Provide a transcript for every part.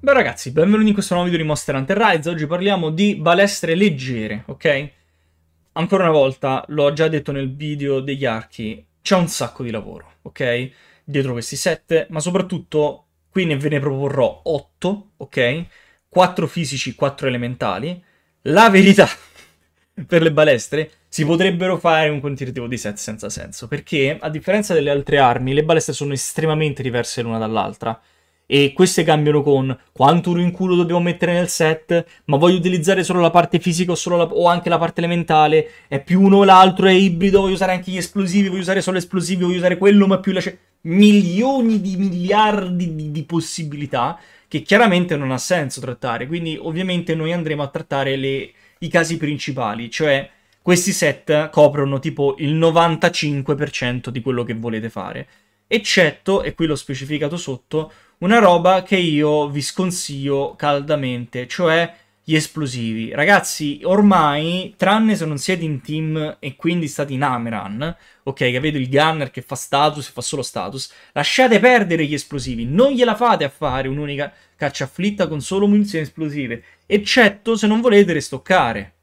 Beh ragazzi, benvenuti in questo nuovo video di Monster Hunter Rise, oggi parliamo di balestre leggere, ok? Ancora una volta, l'ho già detto nel video degli archi, c'è un sacco di lavoro, ok? Dietro questi set, ma soprattutto qui ne ve ne proporrò 8, ok? 4 fisici, 4 elementali. La verità per le balestre si potrebbero fare un quantitativo di set senza senso, perché a differenza delle altre armi, le balestre sono estremamente diverse l'una dall'altra e queste cambiano con quanto in culo dobbiamo mettere nel set, ma voglio utilizzare solo la parte fisica o, la, o anche la parte elementale, è più uno o l'altro, è ibrido, voglio usare anche gli esplosivi, voglio usare solo esplosivi, voglio usare quello ma più la... c'è... milioni di miliardi di, di possibilità che chiaramente non ha senso trattare, quindi ovviamente noi andremo a trattare le, i casi principali, cioè questi set coprono tipo il 95% di quello che volete fare, eccetto, e qui l'ho specificato sotto, una roba che io vi sconsiglio caldamente, cioè gli esplosivi. Ragazzi, ormai, tranne se non siete in team e quindi state in Ameran, ok, capito, il gunner che fa status e fa solo status, lasciate perdere gli esplosivi, non gliela fate a fare un'unica caccia afflitta con solo munizioni esplosive, eccetto se non volete restoccare.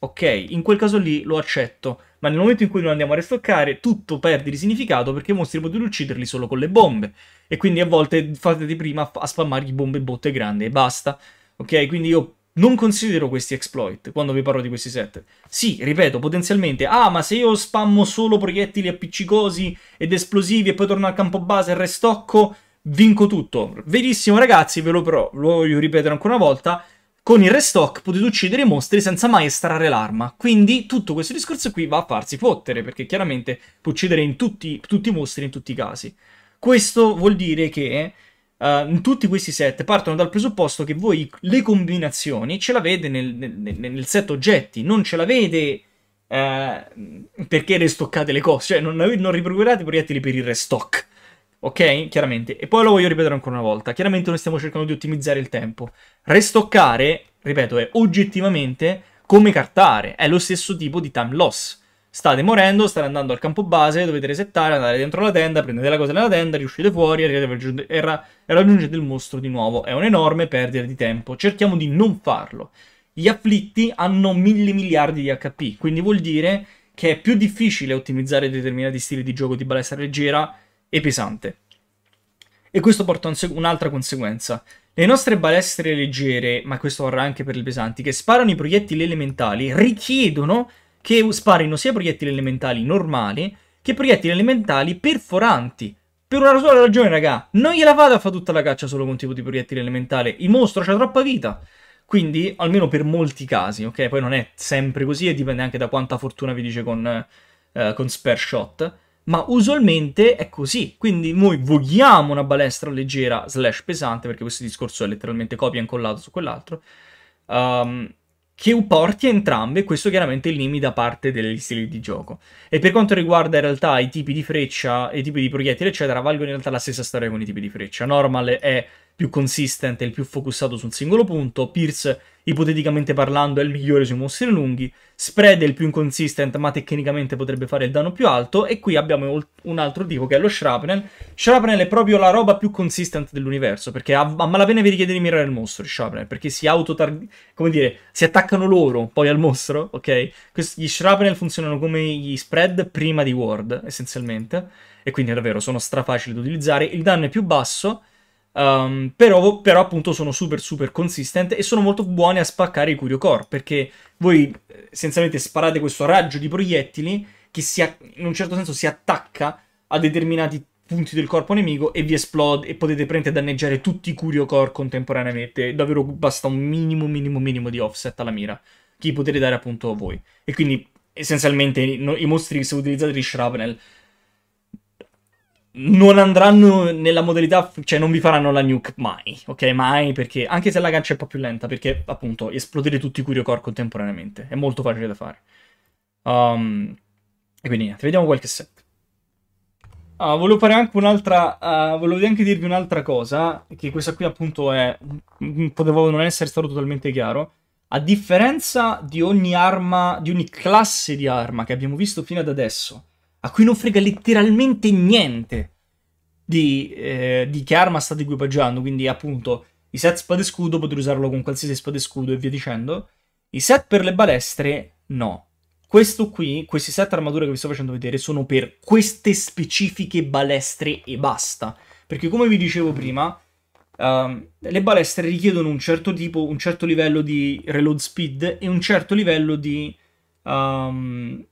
Ok, in quel caso lì lo accetto ma nel momento in cui non andiamo a restoccare, tutto perde di significato perché i mostri potete ucciderli solo con le bombe. E quindi a volte fate di prima a spammargli bombe botte grandi e basta. Ok, quindi io non considero questi exploit quando vi parlo di questi set. Sì, ripeto, potenzialmente, ah, ma se io spammo solo proiettili appiccicosi ed esplosivi e poi torno al campo base e restocco, vinco tutto. Verissimo, ragazzi, ve lo, però, lo voglio ripetere ancora una volta. Con il restock potete uccidere i mostri senza mai estrarre l'arma, quindi tutto questo discorso qui va a farsi fottere, perché chiaramente può uccidere tutti, tutti i mostri in tutti i casi. Questo vuol dire che Uh, tutti questi set partono dal presupposto che voi le combinazioni ce l'avete nel, nel, nel set oggetti, non ce l'avete uh, perché restoccate le cose, cioè non, non i proiettili per il restock ok? Chiaramente. E poi lo voglio ripetere ancora una volta. Chiaramente noi stiamo cercando di ottimizzare il tempo. Restoccare, ripeto, è oggettivamente come cartare. È lo stesso tipo di time loss. State morendo, state andando al campo base, dovete resettare, andare dentro la tenda, prendete la cosa nella tenda, riuscite fuori e raggiungete il mostro di nuovo. È un'enorme perdita di tempo. Cerchiamo di non farlo. Gli afflitti hanno mille miliardi di HP, quindi vuol dire che è più difficile ottimizzare determinati stili di gioco di balestra leggera e pesante. E questo porta a un un'altra conseguenza. Le nostre balestre leggere, ma questo varrà anche per le pesanti, che sparano i proiettili elementali, richiedono che sparino sia proiettili elementali normali che proiettili elementali perforanti. Per una sola ragione, raga, non gliela vado a fare tutta la caccia solo con un tipo di proiettile elementare. Il mostro c'ha troppa vita. Quindi, almeno per molti casi, ok? Poi non è sempre così e dipende anche da quanta fortuna vi dice con, eh, con spare shot ma usualmente è così. Quindi noi vogliamo una balestra leggera slash pesante, perché questo discorso è letteralmente copia e incollato su quell'altro, um, che porti a entrambe, questo chiaramente limita parte degli stili di gioco. E per quanto riguarda in realtà i tipi di freccia, i tipi di proiettili, eccetera, valgono in realtà la stessa storia con i tipi di freccia. Normal è più consistent e il più focussato su un singolo punto, Pierce ipoteticamente parlando è il migliore sui mostri lunghi, Spread è il più inconsistent ma tecnicamente potrebbe fare il danno più alto e qui abbiamo un altro tipo che è lo Shrapnel. Shrapnel è proprio la roba più consistent dell'universo perché a, a malapena vi richiede di mirare il mostro Shrapnel perché si auto come dire, si attaccano loro poi al mostro, ok? Questi, gli Shrapnel funzionano come gli Spread prima di Ward essenzialmente e quindi è davvero sono strafacili da utilizzare, il danno è più basso Um, però, però, appunto sono super super consistent e sono molto buone a spaccare i Curio Core perché voi eh, essenzialmente sparate questo raggio di proiettili che si, in un certo senso si attacca a determinati punti del corpo nemico e vi esplode e potete prendere danneggiare tutti i Curio Core contemporaneamente. Davvero basta un minimo minimo minimo di offset alla mira che potete dare appunto voi. E quindi essenzialmente no, i mostri che se utilizzate di Shrapnel non andranno nella modalità, cioè non vi faranno la nuke mai, ok? Mai perché, anche se la gancia è un po' più lenta, perché appunto esplodere tutti i curio core contemporaneamente è molto facile da fare. Um, e quindi niente, vediamo qualche set. Uh, volevo fare anche un'altra, uh, volevo anche dirvi un'altra cosa, che questa qui appunto è, mm, potevo non essere stato totalmente chiaro. A differenza di ogni arma, di ogni classe di arma che abbiamo visto fino ad adesso, a cui non frega letteralmente niente di, eh, di che arma state equipaggiando, quindi appunto i set spade scudo potete usarlo con qualsiasi spade scudo e via dicendo, i set per le balestre no. Questo qui, questi set armature che vi sto facendo vedere sono per queste specifiche balestre e basta. Perché come vi dicevo prima, Uh, le balestre richiedono un certo tipo, un certo livello di reload speed e un certo livello di, um,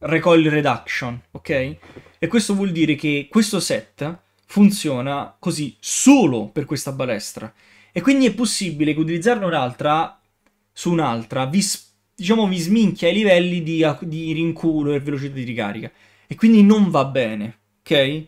recoil reduction, ok? E questo vuol dire che questo set funziona così solo per questa balestra. E quindi è possibile che utilizzarne un'altra su un'altra vi, diciamo, vi sminchia i livelli di, di rinculo e velocità di ricarica. E quindi non va bene, ok?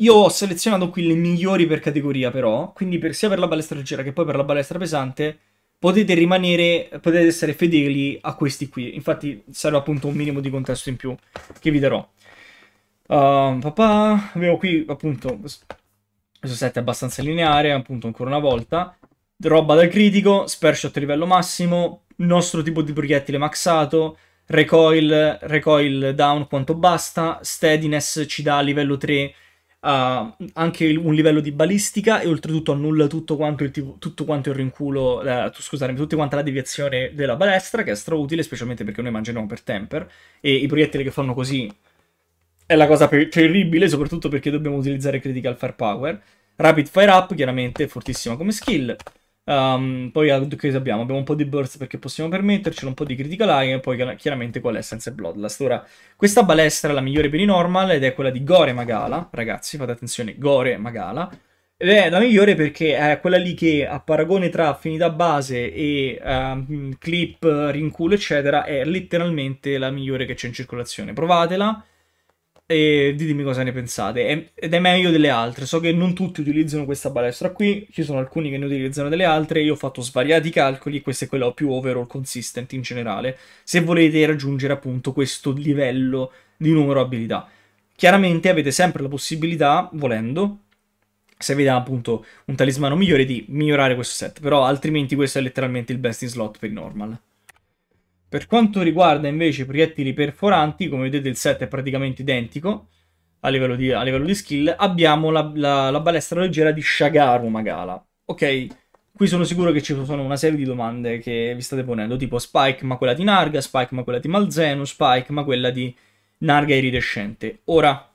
Io ho selezionato qui le migliori per categoria però, quindi per, sia per la balestra leggera che poi per la balestra pesante potete rimanere, potete essere fedeli a questi qui. Infatti serve appunto un minimo di contesto in più che vi darò. Uh, ehm, papà, avevo qui appunto questo set è abbastanza lineare, appunto ancora una volta. Roba dal critico, spare shot a livello massimo, nostro tipo di proiettile maxato, recoil, recoil down quanto basta, steadiness ci dà a livello 3 ha anche il, un livello di balistica e oltretutto annulla tutto quanto il, tipo, tutto quanto il rinculo, la, scusatemi, tutta quanta la deviazione della balestra che è strautile specialmente perché noi mangiamo per temper e i proiettili che fanno così è la cosa per- terribile soprattutto perché dobbiamo utilizzare critical firepower. Rapid Fire Up chiaramente fortissima come skill. Um, poi che abbiamo? Abbiamo un po' di burst perché possiamo permettercelo, un po' di critical eye e poi chiaramente con l'essence e bloodlust. Ora, questa balestra è la migliore per i normal ed è quella di Gore Magala, ragazzi, fate attenzione, Gore Magala. Ed è la migliore perché è quella lì che a paragone tra affinità base e uh, clip, rinculo eccetera è letteralmente la migliore che c'è in circolazione. Provatela e ditemi cosa ne pensate. Ed è meglio delle altre. So che non tutti utilizzano questa balestra qui, ci sono alcuni che ne utilizzano delle altre. Io ho fatto svariati calcoli, questa è quella più overall consistent in generale. Se volete raggiungere appunto questo livello di numero abilità, chiaramente avete sempre la possibilità, volendo, se vi dà appunto un talismano migliore, di migliorare questo set. Però altrimenti questo è letteralmente il best in slot per i normal. Per quanto riguarda invece i proiettili perforanti, come vedete il set è praticamente identico a livello di, a livello di skill. Abbiamo la, la, la, balestra leggera di Shagaru Magala. Ok, qui sono sicuro che ci sono una serie di domande che vi state ponendo, tipo Spike ma quella di Narga, Spike ma quella di Malzeno, Spike ma quella di Narga iridescente. Ora,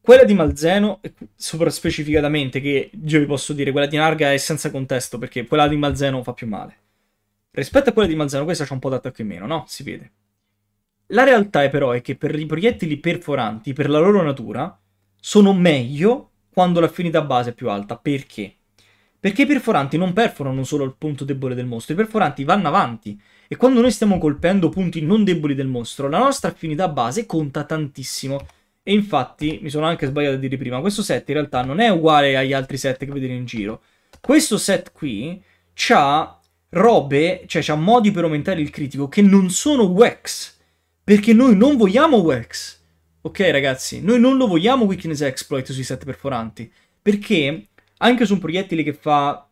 quella di Malzeno, sopra specificatamente, che io vi posso dire, quella di Narga è senza contesto perché quella di Malzeno fa più male. Rispetto a quella di Manzano, questa c'ha un po' d'attacco in meno, no? Si vede. La realtà è però è che per i proiettili perforanti, per la loro natura, sono meglio quando l'affinità base è più alta. Perché? Perché i perforanti non perforano solo il punto debole del mostro, i perforanti vanno avanti. E quando noi stiamo colpendo punti non deboli del mostro, la nostra affinità base conta tantissimo. E infatti, mi sono anche sbagliato a dire prima, questo set in realtà non è uguale agli altri set che vedete in giro. Questo set qui ha robe, cioè c'ha modi per aumentare il critico che non sono wax, perché noi non vogliamo wax. Ok ragazzi, noi non lo vogliamo weakness exploit sui set perforanti, perché anche su un proiettile che fa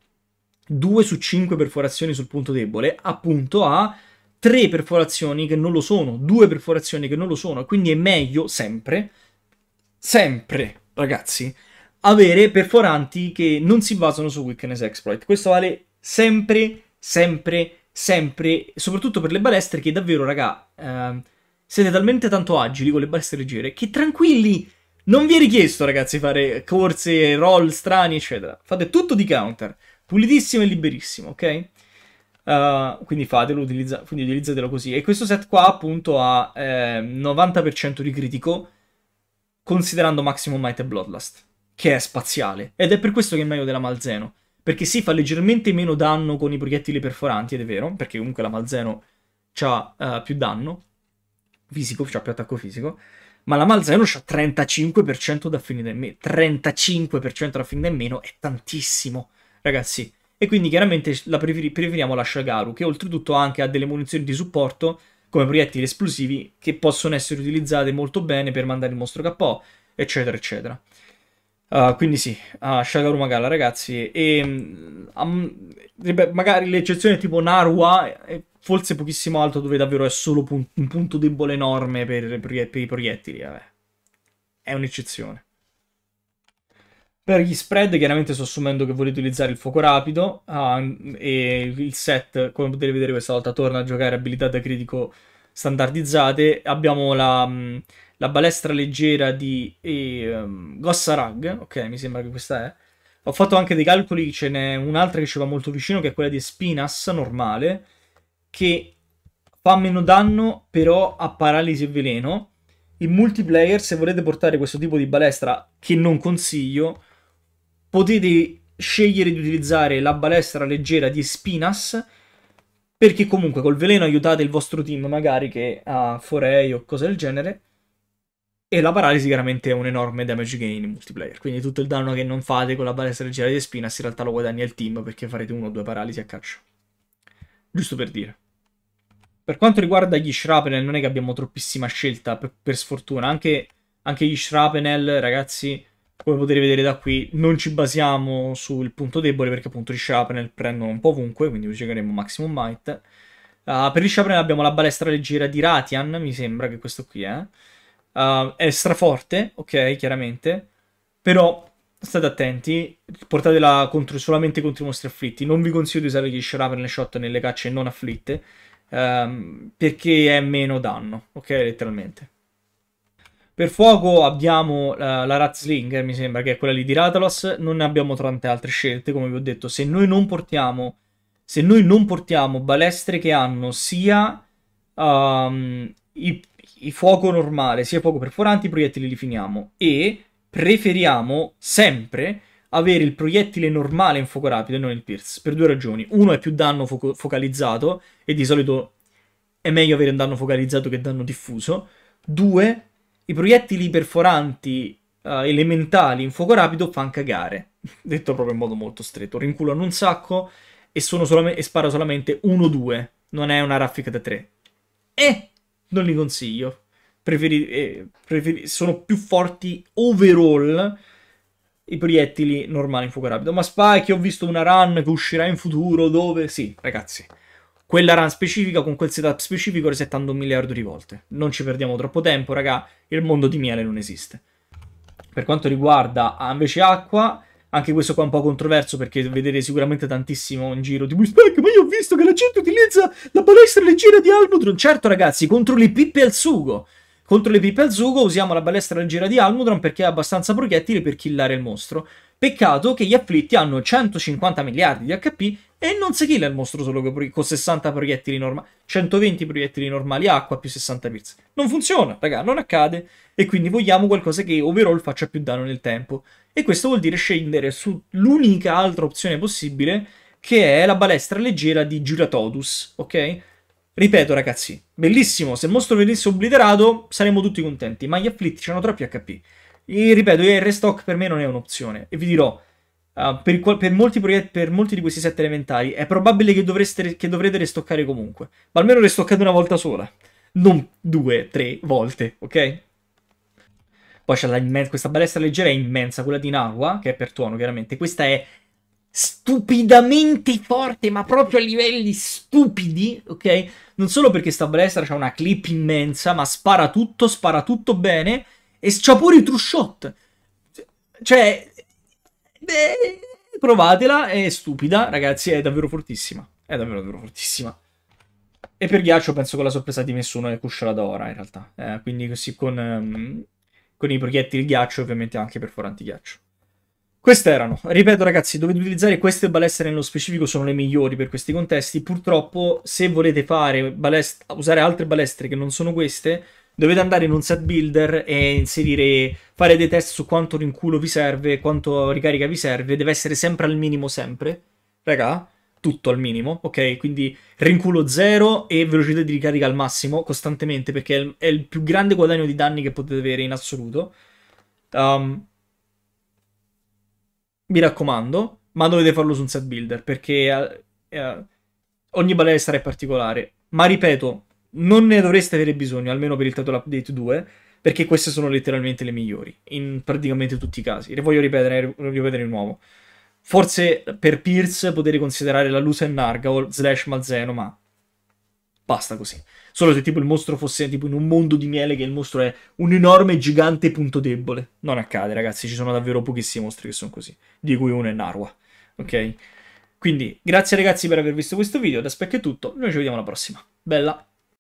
2 su 5 perforazioni sul punto debole, appunto ha 3 perforazioni che non lo sono, 2 perforazioni che non lo sono, quindi è meglio sempre, sempre ragazzi, avere perforanti che non si basano su weakness exploit. Questo vale sempre sempre, sempre, soprattutto per le balestre che davvero, raga, eh, siete talmente tanto agili con le balestre leggere che tranquilli, non vi è richiesto, ragazzi, fare corse, roll strani, eccetera. Fate tutto di counter, pulitissimo e liberissimo, ok? Uh, quindi fatelo, utilizza- quindi utilizzatelo così. E questo set qua appunto ha eh, 90% di critico, considerando Maximum Might e Bloodlust, che è spaziale. Ed è per questo che è meglio della Malzeno perché si fa leggermente meno danno con i proiettili perforanti, ed è vero, perché comunque la Malzeno ha uh, eh, più danno fisico, ha più attacco fisico, ma la Malzeno ha 35% da d'affinità in meno, 35% da d'affinità in meno è tantissimo, ragazzi. E quindi chiaramente la prefer- preferiamo la Shagaru, che oltretutto anche ha delle munizioni di supporto, come proiettili esplosivi, che possono essere utilizzate molto bene per mandare il mostro KO, eccetera, eccetera. Uh, quindi sì, uh, Shagaru Magala ragazzi, e um, magari l'eccezione tipo Narwa e forse pochissimo altro dove davvero è solo pun- un punto debole enorme per, per, per i proiettili, vabbè. è un'eccezione. Per gli spread chiaramente sto assumendo che volete utilizzare il fuoco rapido uh, e il set, come potete vedere questa volta, torna a giocare abilità da critico standardizzate, abbiamo la... Um, la balestra leggera di eh, um, Gossarag, ok, mi sembra che questa è. Ho fatto anche dei calcoli, ce n'è un'altra che ci va molto vicino, che è quella di Spinas, normale, che fa meno danno, però ha paralisi e veleno. In multiplayer, se volete portare questo tipo di balestra, che non consiglio, potete scegliere di utilizzare la balestra leggera di Spinas, perché comunque col veleno aiutate il vostro team, magari che ha forei o cose del genere, e la paralisi chiaramente è un enorme damage gain in multiplayer, quindi tutto il danno che non fate con la balestra leggera di spina, in realtà lo guadagna il team perché farete uno o due paralisi a caccia. Giusto per dire. Per quanto riguarda gli Shrapnel non è che abbiamo troppissima scelta, per, per sfortuna. Anche, anche gli Shrapnel, ragazzi, come potete vedere da qui, non ci basiamo sul punto debole perché appunto gli Shrapnel prendono un po' ovunque, quindi cercheremo Maximum Might. Uh, per gli Shrapnel abbiamo la balestra leggera di Ratian, mi sembra che questo qui è. Eh? Uh, è straforte, ok, chiaramente. Però state attenti, portatela contro, solamente contro i mostri afflitti. Non vi consiglio di usare gli Shraven Shot nelle cacce non afflitte, um, perché è meno danno, ok, letteralmente. Per fuoco abbiamo uh, la Razzling, eh, mi sembra, che è quella lì di Ratalos. Non ne abbiamo tante altre scelte, come vi ho detto. Se noi non portiamo, se noi non portiamo balestre che hanno sia um, i il fuoco normale, sia fuoco perforante, i proiettili li finiamo. E preferiamo sempre avere il proiettile normale in fuoco rapido e non il pierce, per due ragioni. Uno è più danno fo- focalizzato, e di solito è meglio avere un danno focalizzato che danno diffuso. Due, i proiettili perforanti uh, elementali in fuoco rapido fanno cagare, detto proprio in modo molto stretto, rinculano un sacco e, solam- e spara solamente 1-2, non è una raffica da 3. E non li consiglio. Preferi, eh, preferi, sono più forti overall i proiettili normali in fuoco rapido. Ma Spike, ho visto una run che uscirà in futuro dove... Sì, ragazzi, quella run specifica con quel setup specifico resettando un miliardo di volte. Non ci perdiamo troppo tempo, raga, il mondo di miele non esiste. Per quanto riguarda ah, invece acqua, anche questo qua è un po' controverso perché vedere sicuramente tantissimo in giro tipo Spec, ma io ho visto che la gente utilizza la balestra leggera di Almudron. Certo ragazzi, contro le pippe al sugo. Contro le pippe al sugo usiamo la balestra leggera di Almudron perché è abbastanza proiettili per killare il mostro. Peccato che gli afflitti hanno 150 miliardi di HP e non si killa il mostro solo con 60 proiettili normali, 120 proiettili normali acqua più 60 pierce. Non funziona, raga, non accade. E quindi vogliamo qualcosa che overall faccia più danno nel tempo. E questo vuol dire scendere sull'unica altra opzione possibile, che è la balestra leggera di Giratodus, ok? Ripeto, ragazzi, bellissimo. Se il mostro venisse obliterato, saremmo tutti contenti. Ma gli afflitti hanno troppi HP. E, ripeto, il restock per me non è un'opzione. E vi dirò, uh, per, per, molti per, molti di questi set elementari è probabile che, che dovrete restoccare comunque. Ma almeno restoccate una volta sola. Non due, tre volte, ok? Poi c'è la questa balestra leggera è immensa, quella di Nahua, che è per tuono chiaramente. Questa è stupidamente forte, ma proprio a livelli stupidi, ok? Non solo perché sta balestra ha una clip immensa, ma spara tutto, spara tutto bene e c'ha pure i true shot. Cioè, beh, provatela, è stupida, ragazzi, è davvero fortissima. È davvero, davvero fortissima. E per ghiaccio penso che la sorpresa di nessuno è uscirà da ora, in realtà. Eh, quindi così con, um, con i proiettili ghiaccio, ovviamente anche perforanti ghiaccio. Queste erano, ripeto ragazzi, dovete utilizzare queste balestre nello specifico, sono le migliori per questi contesti. Purtroppo, se volete fare balestre, usare altre balestre che non sono queste, dovete andare in un set builder e inserire, fare dei test su quanto rinculo vi serve, quanto ricarica vi serve, deve essere sempre al minimo sempre, raga, tutto al minimo, ok? Quindi rinculo zero e velocità di ricarica al massimo costantemente perché è il, più grande guadagno di danni che potete avere in assoluto. Um, mi raccomando, ma dovete farlo su un set builder perché uh, uh, ogni balestra è particolare. Ma ripeto, non ne dovreste avere bisogno, almeno per il title update 2, perché queste sono letteralmente le migliori, in praticamente tutti i casi. Le voglio ripetere, eh, le ripetere di nuovo. Forse per Pierce potete considerare la Lucen Nargaol slash Malzeno, ma basta così. Solo se tipo il mostro fosse tipo in un mondo di miele che il mostro è un enorme gigante punto debole. Non accade, ragazzi, ci sono davvero pochissimi mostri che sono così, di cui uno è Narwa, ok? Quindi, grazie ragazzi per aver visto questo video, da Spec è tutto, noi ci vediamo alla prossima. Bella!